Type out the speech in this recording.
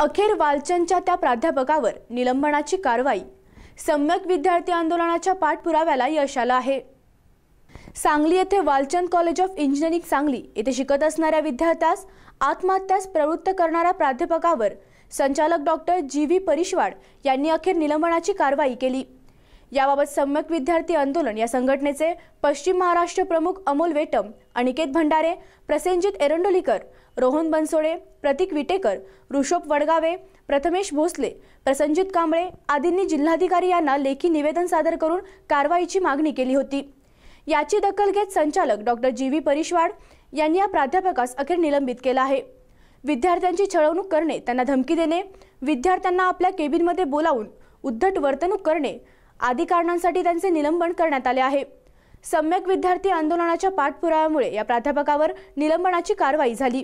अखेर वालचंदच्या त्या प्राध्यापकावर निलंबनाची कारवाई सम्यक विद्यार्थी आंदोलनाच्या पाठपुराव्याला यश आलं आहे सांगली येथे Walchand college of engineering Sangli येथे शिकत असणाऱ्या विद्यार्थ्यास आत्महत्यास प्रवृत्त करणाऱ्या प्राध्यापकावर संचालक डॉक्टर जी व्ही परिशवाड यांनी अखेर निलंबनाची कारवाई केली याबाबत सम्यक विद्यार्थी आंदोलन या संघटनेचे पश्चिम महाराष्ट्र प्रमुख अमोल वेटम अनिकेत भंडारे प्रसेनजित एरंडोलीकर रोहन बनसोडे प्रतीक विटेकर ऋषभ वडगावे प्रथमेश भोसले प्रसंजित कांबळे आदींनी जिल्हाधिकारी यांना लेखी निवेदन सादर करून कारवाईची मागणी केली होती याची दखल घेत संचालक डॉक्टर जी व्ही परिशवाड यांनी या प्राध्यापकास अखेर निलंबित केला आहे विद्यार्थ्यांची छळवणूक करणे त्यांना धमकी देणे विद्यार्थ्यांना आपल्या केबिनमध्ये बोलावून उद्धट वर्तणूक करणे आदी कारणांसाठी त्यांचे निलंबन करण्यात आले आहे सम्यक विद्यार्थी आंदोलनाच्या पाठपुराव्यामुळे या प्राध्यापकावर निलंबनाची कारवाई झाली